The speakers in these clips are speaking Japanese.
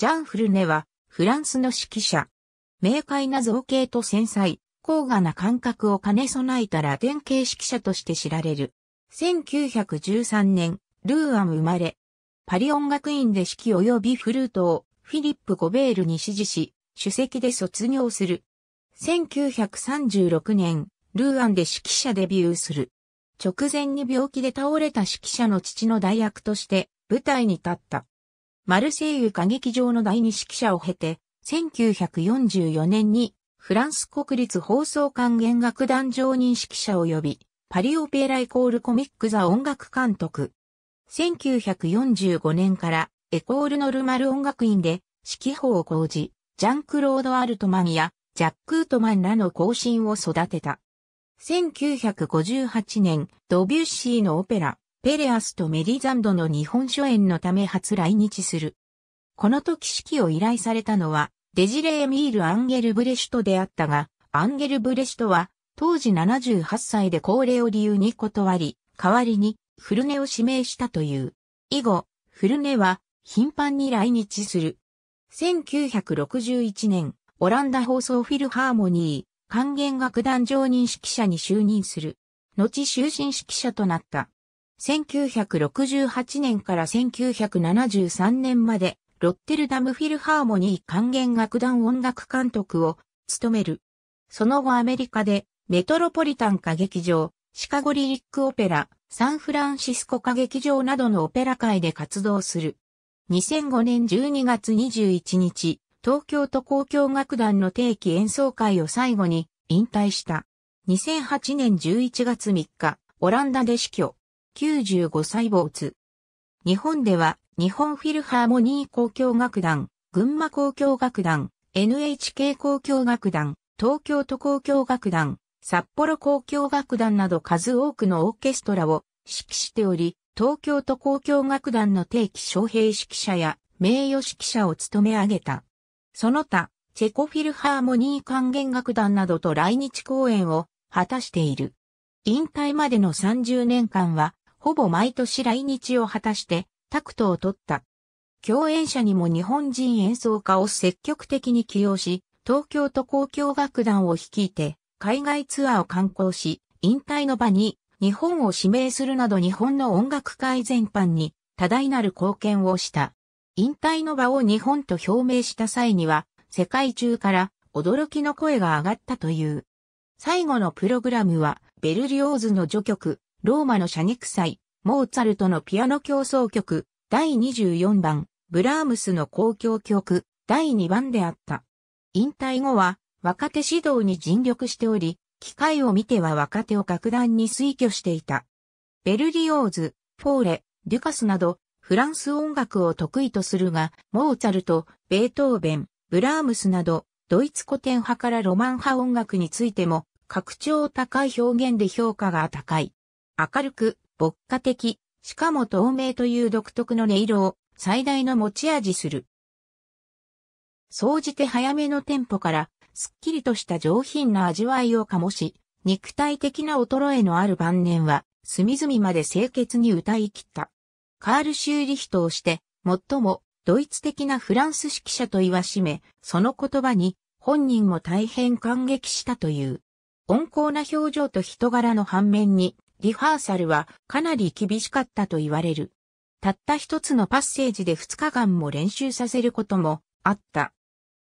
ジャン・フルネは、フランスの指揮者。明快な造形と繊細、高雅な感覚を兼ね備えたラテン系指揮者として知られる。1913年、ルーアン生まれ。パリ音楽院で指揮及びフルートをフィリップ・ゴベールに指示し、首席で卒業する。1936年、ルーアンで指揮者デビューする。直前に病気で倒れた指揮者の父の代役として舞台に立った。マルセイユ歌劇場の第二指揮者を経て、1944年にフランス国立放送管弦楽団常任指揮者及び、パリオペライコールコミックザ音楽監督。1945年からエコールノルマル音楽院で指揮法を講じ、ジャンクロード・アルトマンやジャック・ートマンらの後進を育てた。1958年、ドビュッシーのオペラ、ペレアスとメリザンドの日本初演のため初来日する。この時指揮を依頼されたのは、デジレー・ミール・アンゲル・ブレシュトであったが、アンゲル・ブレシュトは、当時78歳で高齢を理由に断り、代わりに、フルネを指名したという。以後、フルネは、頻繁に来日する。1961年、オランダ放送フィルハーモニー、管弦楽団常任指揮者に就任する。後終身指揮者となった。1968年から1973年まで、ロッテルダムフィルハーモニー管弦楽団音楽監督を務める。その後アメリカで、メトロポリタン歌劇場、シカゴリリックオペラ、サンフランシスコ歌劇場などのオペラ界で活動する。2005年12月21日、東京都交響楽団の定期演奏会を最後に引退した。2008年11月3日、オランダで死去。95歳没。日本では、日本フィルハーモニー交響楽団、群馬交響楽団、NHK 交響楽団、東京都交響楽団、札幌交響楽団など数多くのオーケストラを指揮しており、東京都交響楽団の定期招聘指揮者や名誉指揮者を務め上げた。その他、チェコフィルハーモニー管弦楽団などと来日公演を果たしている。引退までの30年間は、ほぼ毎年来日を果たしてタクトを取った。共演者にも日本人演奏家を積極的に起用し、東京都交響楽団を率いて、海外ツアーを観光し、引退の場に日本を指名するなど日本の音楽界全般に多大なる貢献をした。引退の場を日本と表明した際には、世界中から驚きの声が上がったという。最後のプログラムは、ベルリオーズの序曲、ローマの射肉祭、モーツァルトのピアノ競争曲、第24番、ブラームスの公共曲、第2番であった。引退後は、若手指導に尽力しており、機会を見ては若手を格段に推挙していた。ベルリオーズ、フォーレ、デュカスなど、フランス音楽を得意とするが、モーツァルト、ベートーベン、ブラームスなど、ドイツ古典派からロマン派音楽についても、格調高い表現で評価が高い。明るく、牧歌的、しかも透明という独特の音色を最大の持ち味する。総じて早めのテンポから、すっきりとした上品な味わいを醸し、肉体的な衰えのある晩年は、隅々まで清潔に歌い切った。カール・シューリヒトをして、最もドイツ的なフランス指揮者と言わしめ、その言葉に本人も大変感激したという。温厚な表情と人柄の反面に、リハーサルはかなり厳しかったと言われる。たった一つのパッセージで二日間も練習させることもあった。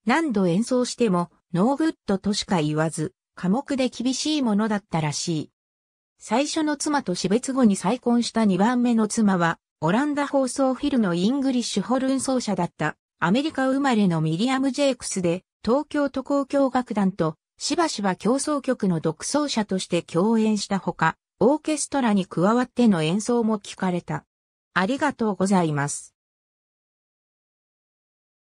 何度演奏してもノーグッドとしか言わず、科目で厳しいものだったらしい。最初の妻と死別後に再婚した二番目の妻は、オランダ放送フィルのイングリッシュホルン奏者だったアメリカ生まれのミリアム・ジェイクスで、東京都交響楽団としばしば競争曲の独奏者として共演したほか、オーケストラに加わっての演奏も聞かれた。ありがとうございます。